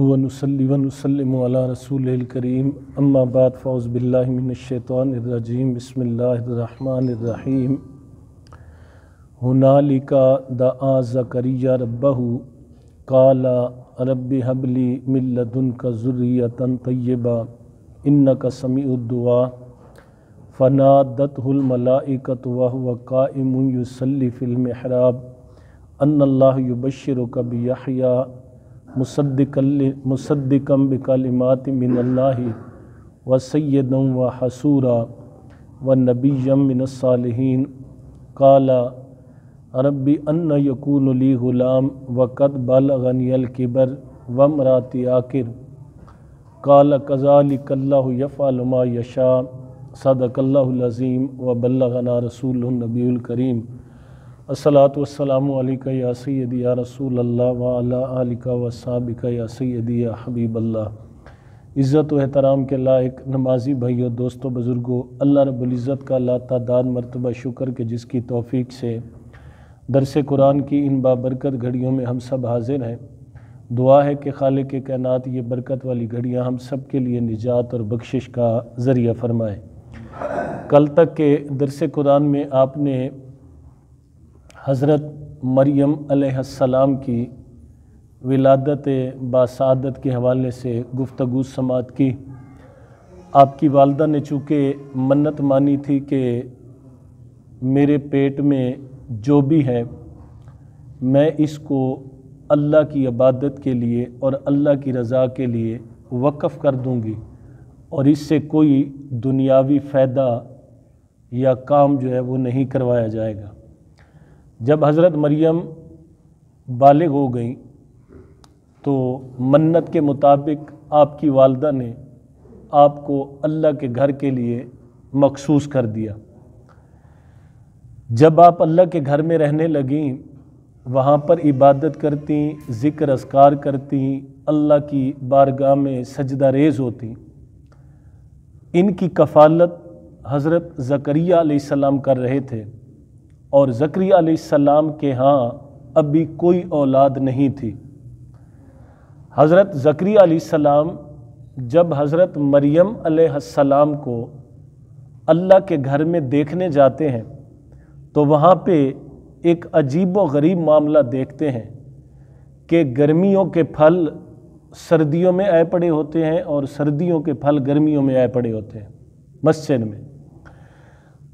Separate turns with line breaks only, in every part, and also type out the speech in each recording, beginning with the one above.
वनसली रसूल करीम अम्माबाद फ़ौज़ बिल्लाशैतरजीम बसमीम द दा ज़करिया रब्बहू काला रब हबली मिल्लदन का ज़ुर्रियतन तय्यबा इन्न का समीदुआ फ़नादतमलाकत वह वक़ाम युसली फ़िल्म हराब अनल्ला युबशर कब मुसदकम बकलमात मिनल्लाही व सैदम व हसूरा व नबीम मिनसालहन काला रबी अन्न यकून ली ग़ुलाम व कद बलगनियल किबर वम राति आकिर काल कज़ालिकल्लाफ़ालमा यशा सदकल्लाज़ीम व बल्लगना रसूल नबील असलात वसलामक या सैद या रसूल अल्लाह वसाबिका या सैद या हबीब अल्लाह इज़्ज़त व एहतराम के लायक नमाजी भाइयों दोस्तों बुज़ुर्गों अल्लाह रबुल्ज़त का ला तादाद मरतबा शुक्र के जिसकी तोफ़ी से दरस कुरान की इन बाबरकत घड़ियों में हम सब हाजिर हैं दुआ है कि खाल के कैनात ये बरकत वाली घड़ियाँ हम सब के लिए निजात और बख्शिश का ज़रिया फरमाएँ कल तक के दरस कुरान में आपने हज़रत मरियम अलैहिस्सलाम की विलादत बासादत के हवाले से गुफ्तगु समात की आपकी वालदा ने चूँकि मन्नत मानी थी कि मेरे पेट में जो भी है मैं इसको अल्लाह की इबादत के लिए और अल्लाह की रज़ा के लिए वक्फ़ कर दूँगी और इससे कोई दुनियावी फ़ायदा या काम जो है वो नहीं करवाया जाएगा जब हज़रत मरियम बालिग हो गई तो मन्नत के मुताबिक आपकी वालदा ने आपको अल्लाह के घर के लिए मखसूस कर दिया जब आप अल्लाह के घर में रहने लगें वहाँ पर इबादत करती ज़िक्र असकार करती अल्लाह की बारगाह में सजदा रेज होती इनकी कफ़ालत हज़रत ज़करिया सलाम कर रहे थे और ज़क्रिया सलाम के यहाँ अभी कोई औलाद नहीं थी हज़रत ज़क्रिया सलाम जब हज़रत मरियम सलाम को अल्लाह के घर में देखने जाते हैं तो वहाँ पे एक अजीब व गरीब मामला देखते हैं कि गर्मियों के फल सर्दियों में आए पड़े होते हैं और सर्दियों के फल गर्मियों में आए पड़े होते हैं मस्जिद में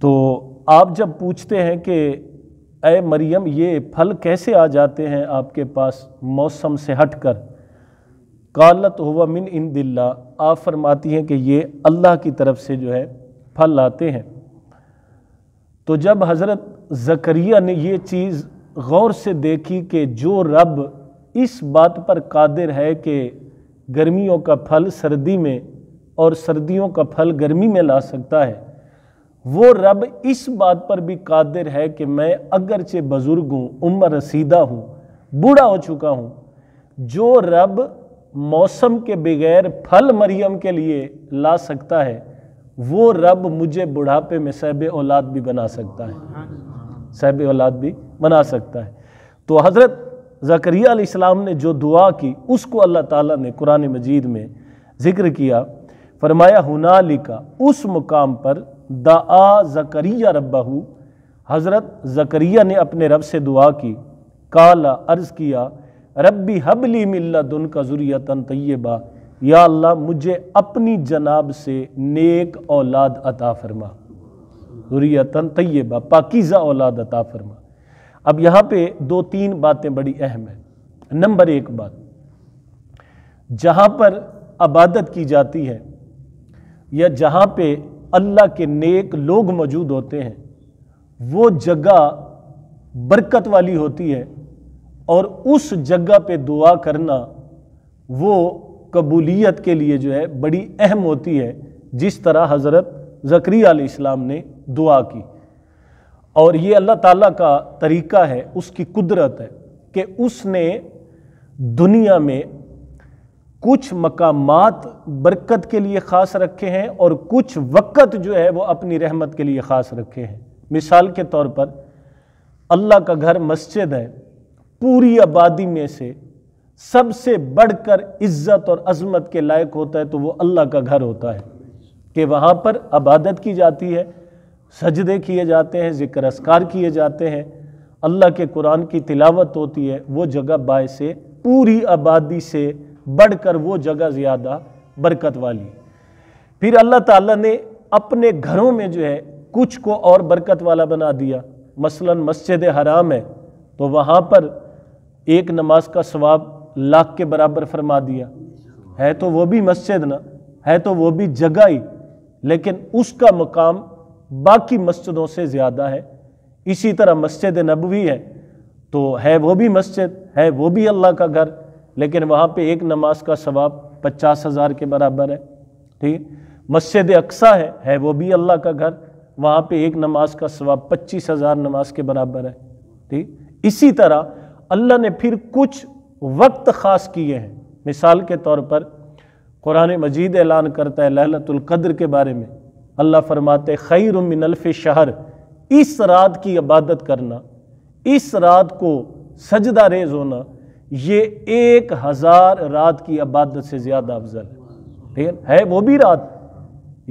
तो आप जब पूछते हैं कि अय मरियम ये फल कैसे आ जाते हैं आपके पास मौसम से हट कर कालत हुआ मिन इन दिल्ला आप फरमाती हैं कि ये अल्लाह की तरफ से जो है फल आते हैं तो जब हज़रत ज़करिया ने ये चीज़ गौर से देखी कि जो रब इस बात पर कादिर है कि गर्मियों का फल सर्दी में और सर्दियों का फल गर्मी में ला सकता है वो रब इस बात पर भी कादिर है कि मैं अगरचे बुज़ुर्ग हूँ उम्र रसीदा हूँ बूढ़ा हो चुका हूँ जो रब मौसम के बगैर फल मरियम के लिए ला सकता है वो रब मुझे बुढ़ापे में सहब औलाद भी बना सकता है सहब औलाद भी बना सकता है तो हज़रत ज़करिया ने जो दुआ की उसको अल्लाह ताला ने कुरान मजीद में ज़िक्र किया फरमाया हुनालिका उस मुकाम पर दा जकरिया रब्बाहू हज़रत जकरिया ने अपने रब से दुआ की काला अर्ज़ किया रब्बी हबली दुन का ज़ुरियतन तय्यबा या अल्लाह मुझे अपनी जनाब से नेक औलाद अता फरमा ज़ुरियतन तय्यबा पाकिज़ा औलाद अता फरमा अब यहाँ पे दो तीन बातें बड़ी अहम हैं नंबर एक बात जहाँ पर अबादत की जाती है या जहाँ पे अल्लाह के नेक लोग मौजूद होते हैं वो जगह बरकत वाली होती है और उस जगह पे दुआ करना वो कबूलियत के लिए जो है बड़ी अहम होती है जिस तरह हज़रत ज़करी इस्लाम ने दुआ की और ये अल्लाह ताला का तरीका है उसकी कुदरत है कि उसने दुनिया में कुछ मकामात बरकत के लिए ख़ास रखे हैं और कुछ वक़्त जो है वो अपनी रहमत के लिए ख़ास रखे हैं मिसाल के तौर पर अल्लाह का घर मस्जिद है पूरी आबादी में से सबसे बढ़कर इज्जत और अजमत के लायक होता है तो वो अल्लाह का घर होता है कि वहाँ पर आबादत की जाती है सजदे किए जाते हैं ज़िक्र असकार किए जाते हैं अल्लाह के कुरान की तिलावत होती है वो जगह बाय से पूरी आबादी से बढ़कर वो जगह ज़्यादा बरकत वाली फिर अल्लाह ताला ने अपने घरों में जो है कुछ को और बरकत वाला बना दिया मसलन मस्जिद हराम है तो वहाँ पर एक नमाज का सवाब लाख के बराबर फरमा दिया है तो वो भी मस्जिद ना है तो वो भी जगह ही लेकिन उसका मकाम बाकी मस्जिदों से ज़्यादा है इसी तरह मस्जिद नबवी है तो है वो भी मस्जिद है वो भी अल्लाह का घर लेकिन वहाँ पे एक नमाज का सवाब पचास हज़ार के बराबर है ठीक मस्जिद अक्सा है है वो भी अल्लाह का घर वहाँ पे एक नमाज का सवाब पच्चीस हज़ार नमाज के बराबर है ठीक इसी तरह अल्लाह ने फिर कुछ वक्त ख़ास किए हैं मिसाल के तौर पर कुरान मजीद ऐलान करता है लहलतुल्कद्र के बारे में अल्लाह फरमाते खैर मिनल्फ़ शहर इस रात की इबादत करना इस रात को सजदा रेज होना ये एक हज़ार रात की आबादत से ज़्यादा अफजल ठीक है? है वो भी रात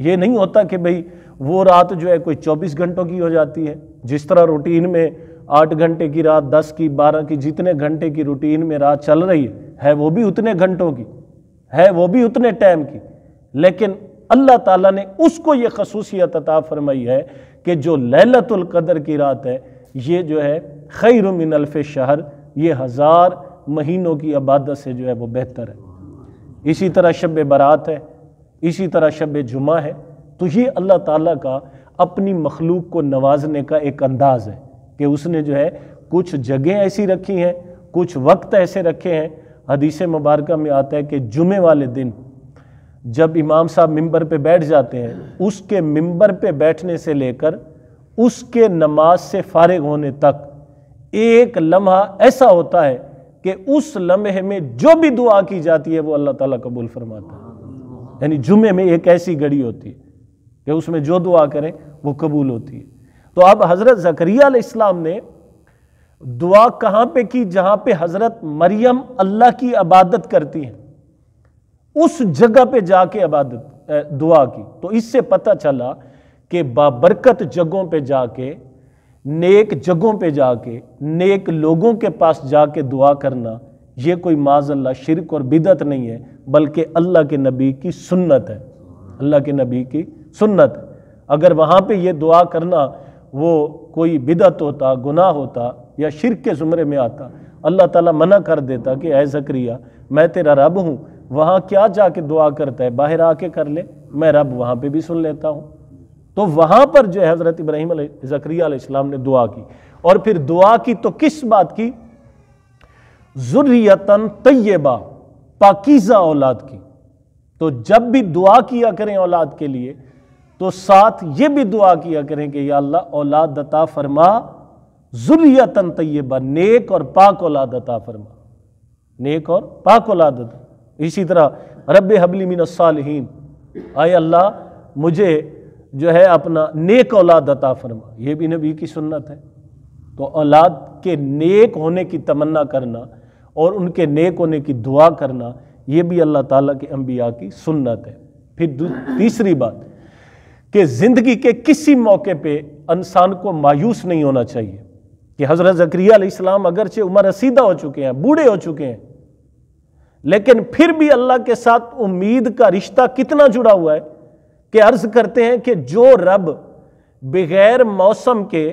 ये नहीं होता कि भाई वो रात जो है कोई चौबीस घंटों की हो जाती है जिस तरह रूटीन में आठ घंटे की रात दस की बारह की जितने घंटे की रूटीन में रात चल रही है है वो भी उतने घंटों की है वो भी उतने टाइम की लेकिन अल्लाह ताला ने उसको ये खसूसियत अता फरमाई है कि जो ललतुल्कदर की रात है ये जो है खैर शहर ये हज़ार महीनों की इबादत से जो है वो बेहतर है इसी तरह शब बारात है इसी तरह शब जुमा है तो ये अल्लाह ताला का अपनी मखलूक को नवाजने का एक अंदाज़ है कि उसने जो है कुछ जगह ऐसी रखी हैं कुछ वक्त ऐसे रखे हैं हदीस मुबारक में आता है कि जुमे वाले दिन जब इमाम साहब मिंबर पे बैठ जाते हैं उसके मिंबर पे बैठने से लेकर उसके नमाज से फारग होने तक एक लम्हा ऐसा होता है कि उस लम्हे में जो भी दुआ की जाती है वो अल्लाह ताला कबूल फरमाता है यानी जुमे में एक ऐसी घड़ी होती है कि उसमें जो दुआ करें वो कबूल होती है तो अब हज़रत ज़करिया इस्लाम ने दुआ कहाँ पे की जहाँ पे हज़रत मरियम अल्लाह की इबादत करती हैं उस जगह पे जाके इबादत दुआ की तो इससे पता चला कि बाबरकत जगहों पे जाके नेक जगहों पे जाके नेक लोगों के पास जाके दुआ करना ये कोई माजल्ला शिरक और बिदत नहीं है बल्कि अल्लाह के नबी की सुन्नत है अल्लाह के नबी की सुन्नत है अगर वहाँ पे ये दुआ करना वो कोई बिदत होता गुनाह होता या शिरक के ज़ुमरे में आता अल्लाह ताला मना कर देता कि ऐ जक्रिया मैं तेरा रब हूँ वहाँ क्या जाके दुआ करता है बाहर आके कर ले मैं रब वहाँ पे भी सुन लेता हूँ तो वहां पर जो है हजरत इब्राहिम जक्रिया ने दुआ की और फिर दुआ की तो किस बात की जुर्रियतन तय्यबा पाकिजा औलाद की तो जब भी दुआ किया करें औलाद के लिए तो साथ ये भी दुआ किया करें कि या अल्लाह औलाद दता फरमा जुर्रियतन तय्यबा नेक और पाक औलाद दता फरमा नेक और पाक औलाद इसी तरह रब हबली मिन आए अल्लाह मुझे जो है अपना नेक औलाद अता फरमा ये भी नबी की सुन्नत है तो औलाद के नेक होने की तमन्ना करना और उनके नेक होने की दुआ करना ये भी अल्लाह ताला के अंबिया की सुन्नत है फिर तीसरी बात कि ज़िंदगी के किसी मौके पे इंसान को मायूस नहीं होना चाहिए कि हज़रत ज़करिया अलैहिस्सलाम अगरचे उम्र रसीदा हो चुके हैं बूढ़े हो चुके हैं लेकिन फिर भी अल्लाह के साथ उम्मीद का रिश्ता कितना जुड़ा हुआ है कि अर्ज करते हैं कि जो रब बगैर मौसम के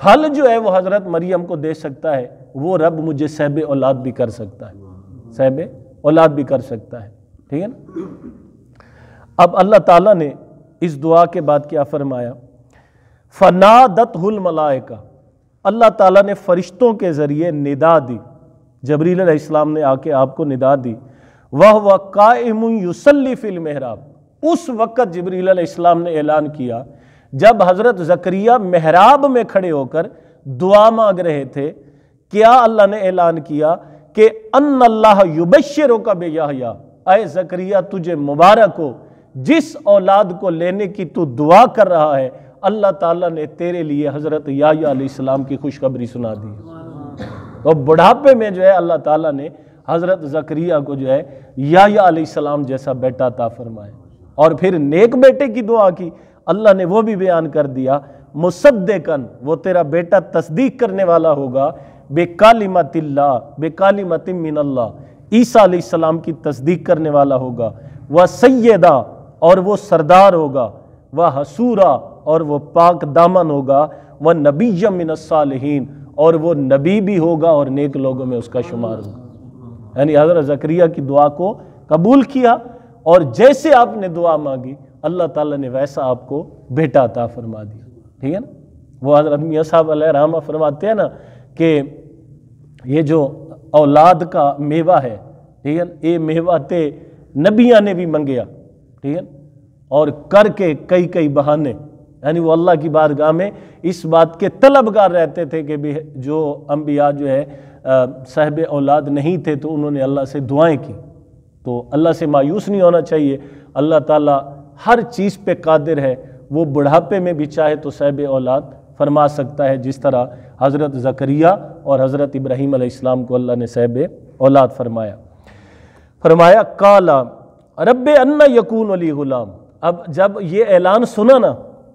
फल जो है वो हज़रत मरियम को दे सकता है वो रब मुझे सहब औलाद भी कर सकता है सहब औलाद भी कर सकता है ठीक है ना अब अल्लाह ताला ने इस दुआ के बाद क्या फरमाया फना हुल मलाइका अल्लाह ताला ने फरिश्तों के ज़रिए निदा दी जबरील इस्लाम ने आके आपको निदा दी वह वक़ाम युसल्ली फ़िल मेहराब उस वक़्त जबरील इस्लाम ने ऐलान किया जब हज़रत जक्रिया महराब में खड़े होकर दुआ मांग रहे थे क्या अल्लाह ने ऐलान किया कि अन अल्लाह युबशरों का बेयाया अय जक्रिया तुझे मुबारक हो जिस औलाद को लेने की तू दुआ कर रहा है अल्लाह ताला ने तेरे लिए हज़रत याम की खुशखबरी सुना दी तो बुढ़ापे में जो है अल्लाह ताला ने हज़रत जक्रिया को जो है याम जैसा बेटा ता फरमाया और फिर नेक बेटे की दुआ की अल्लाह ने वो भी बयान कर दिया मुसद्देकन वो तेरा बेटा तस्दीक करने वाला होगा बेकाली मतिल्ला बेकाली मिनल्ला ईसा सलाम की तस्दीक करने वाला होगा वह सैदा और वो सरदार होगा वह हसूरा और वो पाक दामन होगा वह नबी मिनसालहीन और वो नबी भी होगा और नेक लोगों में उसका शुमार होगा यानी हज़रत जक्रिया की दुआ को कबूल किया और जैसे आपने दुआ मांगी अल्लाह ताला ने वैसा आपको बेटा अता फरमा दिया ठीक है ना वो हजरत मियाँ साहब अलहरामा फरमाते हैं ना कि ये जो औलाद का मेवा है ठीक है ये मेवा ते नबिया ने भी मंगया ठीक है और करके कई कई बहाने यानी वो अल्लाह की बारगाह में इस बात के तलबगार रहते थे कि भी जो अम्बिया जो है साहब औलाद नहीं थे तो उन्होंने अल्लाह से दुआएं की तो अल्लाह से मायूस नहीं होना चाहिए अल्लाह ताला हर चीज़ पे कादिर है वो बुढ़ापे में भी चाहे तो सैब औलाद फरमा सकता है जिस तरह हज़रत ज़करिया और हज़रत इब्राहिम आसमाम को अल्लाह ने सैब औलाद फरमाया फरमाया काला रब अन्ना यकून अली ग़ुलाम अब जब ये ऐलान सुना ना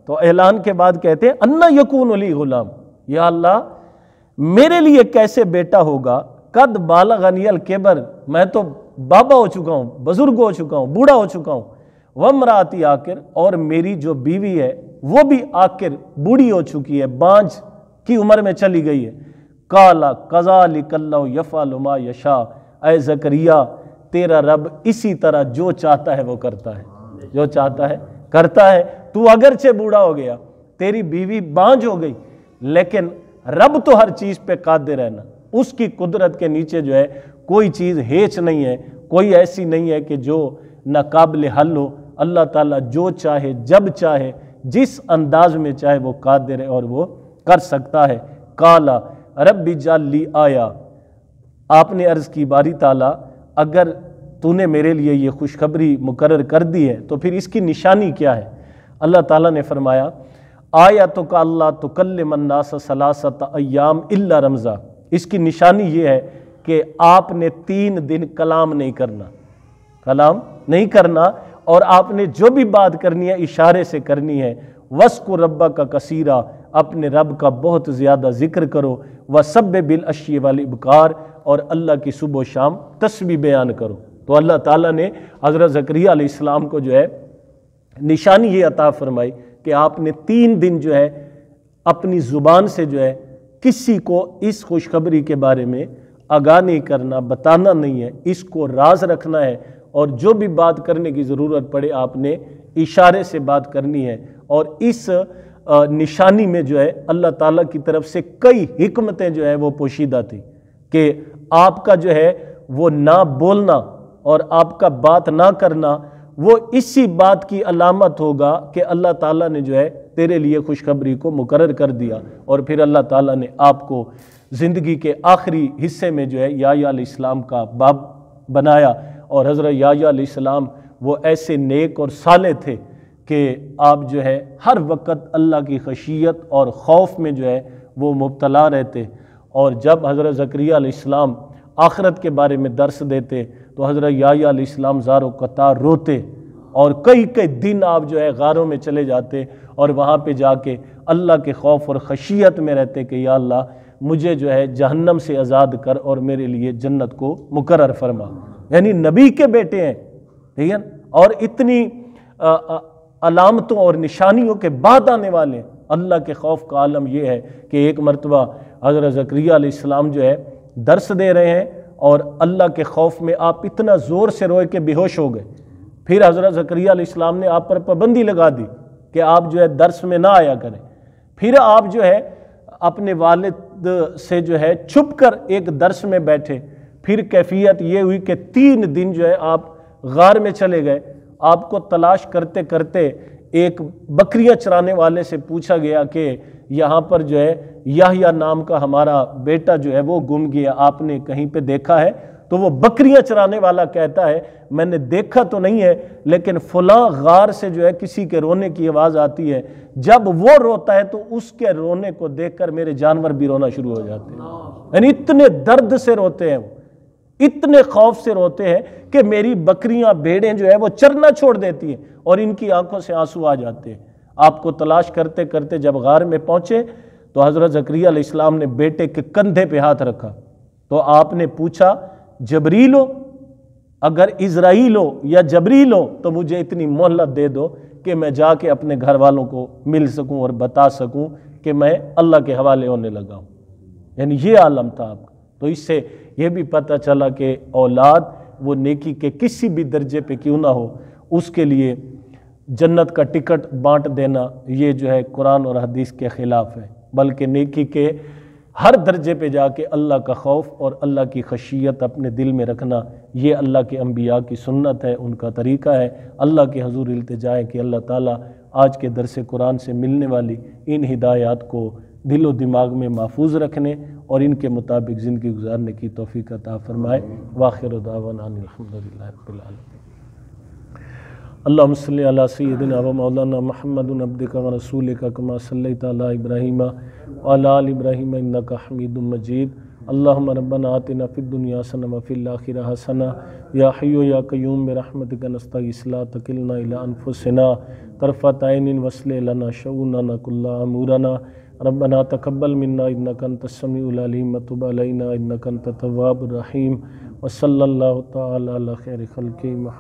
तो ऐलान के बाद कहते हैं अन्ना यकून अली ग़ुलाम या अल्लाह मेरे लिए कैसे बेटा होगा कद बालगनियल केबर मैं तो बाबा हो चुका हूँ बुजुर्ग हो चुका हूँ बूढ़ा हो चुका हूँ वमराती आकर और मेरी जो बीवी है वो भी आकर बूढ़ी हो चुकी है बांझ की उम्र में चली गई है काला कजा लिकल्ला यफ़ालुमा यशा ए जकरिया तेरा रब इसी तरह जो चाहता है वो करता है जो चाहता है करता है तू अगर चे बूढ़ा हो गया तेरी बीवी बांझ हो गई लेकिन रब तो हर चीज़ पे कादिर है ना उसकी कुदरत के नीचे जो है कोई चीज़ हेच नहीं है कोई ऐसी नहीं है कि जो नाकबिल हल हो अल्लाह ताला जो चाहे जब चाहे जिस अंदाज में चाहे वो दे रहे और वो कर सकता है काला रब भी जाली आया आपने अर्ज़ की बारी ताला अगर तूने मेरे लिए ये खुशखबरी मुकर कर दी है तो फिर इसकी निशानी क्या है अल्लाह ताला ने फरमाया आया तो का अल्लाह तो कल मन्नास सलासत अयाम अल्ला रमज़ा इसकी निशानी ये है कि आपने तीन दिन कलाम नहीं करना कलाम नहीं करना और आपने जो भी बात करनी है इशारे से करनी है वस्को रब्बा का कसीरा अपने रब का बहुत ज़्यादा जिक्र करो व सब बिल अशी वाली बकार और अल्लाह की सुबह शाम तस्वीर बयान करो तो अल्लाह ताला ने हज़रत ज़करिया इस्लाम को जो है निशानी ये अता फरमाई कि आपने तीन दिन जो है अपनी ज़ुबान से जो है किसी को इस खुशखबरी के बारे में आगाह नहीं करना बताना नहीं है इसको राज रखना है और जो भी बात करने की ज़रूरत पड़े आपने इशारे से बात करनी है और इस निशानी में जो है अल्लाह ताला की तरफ से कई हमतें जो है वो पोशीदा थी कि आपका जो है वो ना बोलना और आपका बात ना करना वो इसी बात की अलामत होगा कि अल्लाह ताला ने जो है तेरे लिए खुशखबरी को मुकर कर दिया और फिर अल्लाह ताला ने आपको ज़िंदगी के आखिरी हिस्से में जो है या इस्लाम का बाब बनाया और हज़रत याम वो ऐसे नेक और साले थे कि आप जो है हर वक्त अल्लाह की खशियत और खौफ में जो है वो मुबतला रहते और जब हज़रत ज़क्रिया आखरत के बारे में दर्स देते तो हज़रत याम ज़ारो कतार रोते और कई कई दिन आप जो है गारों में चले जाते और वहाँ पर जाके अल्लाह के खौफ और खशियत में रहते कि या अल्लाह मुझे जो है जहन्नम से आज़ाद कर और मेरे लिए जन्नत को मुकर फरमा यानी नबी के बेटे हैं ठीक है और इतनी आ, आ, अलामतों और निशानियों के बाद आने वाले हैं अल्लाह के खौफ का आलम यह है कि एक मरतबा हजरत ज़क्रियाम जो है दर्स दे रहे हैं और अल्लाह के खौफ में आप इतना ज़ोर से रोए के बेहोश हो गए फिर हज़रत ज़क्रियाम ने आप पर पाबंदी लगा दी कि आप जो है दर्स में ना आया करें फिर आप जो है अपने वालिद से जो है छुप कर एक दर्श में बैठे फिर कैफियत ये हुई कि तीन दिन जो है आप गार में चले गए आपको तलाश करते करते एक बकरियां चराने वाले से पूछा गया कि यहाँ पर जो है यह या नाम का हमारा बेटा जो है वो गुम गया आपने कहीं पे देखा है तो वो बकरियां चराने वाला कहता है मैंने देखा तो नहीं है लेकिन फुला गार से जो है किसी के रोने की आवाज़ आती है जब वो रोता है तो उसके रोने को देखकर मेरे जानवर भी रोना शुरू हो जाते हैं यानी इतने दर्द से रोते हैं इतने खौफ से रोते हैं कि मेरी बकरियां भेड़ें जो है वो चरना छोड़ देती हैं और इनकी आंखों से आंसू आ जाते हैं आपको तलाश करते करते जब गार में पहुंचे तो हज़रत जकरिया ने बेटे के कंधे पे हाथ रखा तो आपने पूछा जबरील हो अगर इसराइल हो या जबरील हो तो मुझे इतनी मोहलत दे दो कि मैं जाके अपने घर वालों को मिल सकूं और बता सकूं कि मैं अल्लाह के हवाले होने लगा हूँ यानी ये आलम था आपका तो इससे यह भी पता चला कि औलाद वो नेकी के किसी भी दर्जे पे क्यों ना हो उसके लिए जन्नत का टिकट बांट देना ये जो है कुरान और हदीस के ख़िलाफ़ है बल्कि नेकी के हर दर्जे पे जाके अल्लाह का खौफ और अल्लाह की खशियत अपने दिल में रखना ये अल्लाह के अम्बिया की सुन्नत है उनका तरीका है अल्लाह के हजूर अल्तजा कि अल्लाह ताला आज के दरस कुरान से मिलने वाली इन हिदायत को दिलो दिमाग में महफूज रखने और इनके मुताबिक ज़िंदगी गुजारने की तोफ़ी का ताफ़रमाए फरमाए वाखिर उदावन अल्लाम सल सैदिन अब मौलाना महमद अब्दिका रसूल का कमा सल इब्राहिम अलाल इब्राहिम का हमीदुलमजीद अल्लाम रबन आतना फ़िदुनिया सन वफ़िल्लाखिर हसना या हयो या क्यूम बरहमत का नस्ता इसला तकिलना अनफुसना तरफ़ा तयन वसल लना शऊना नकुल्ला अमूरना रबना तकबल मन्ना इन्ना कन तसमीम मतुबलना इन्ना कन तवाब रहीम वसल तैर खल